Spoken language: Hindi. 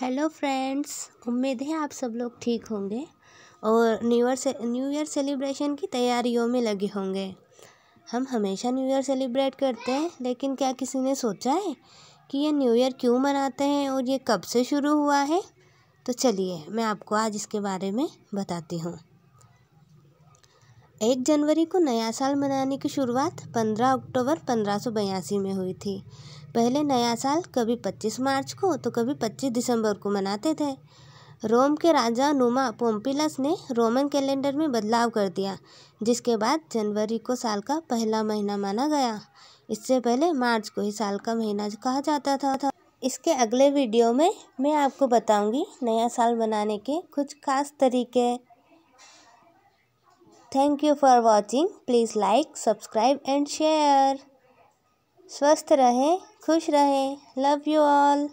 हेलो फ्रेंड्स उम्मीद है आप सब लोग ठीक होंगे और न्यू ईयर से न्यू ईयर सेलिब्रेशन की तैयारियों में लगे होंगे हम हमेशा न्यू ईयर सेलिब्रेट करते हैं लेकिन क्या किसी ने सोचा है कि ये न्यू ईयर क्यों मनाते हैं और ये कब से शुरू हुआ है तो चलिए मैं आपको आज इसके बारे में बताती हूँ एक जनवरी को नया साल मनाने की शुरुआत 15 अक्टूबर पंद्रह में हुई थी पहले नया साल कभी 25 मार्च को तो कभी 25 दिसंबर को मनाते थे रोम के राजा नुमा पोम्पिलस ने रोमन कैलेंडर में बदलाव कर दिया जिसके बाद जनवरी को साल का पहला महीना माना गया इससे पहले मार्च को ही साल का महीना कहा जाता था, था। इसके अगले वीडियो में मैं आपको बताऊंगी नया साल मनाने के कुछ खास तरीके thank you for watching please like subscribe and share स्वस्थ रहें खुश रहें लव यू ऑल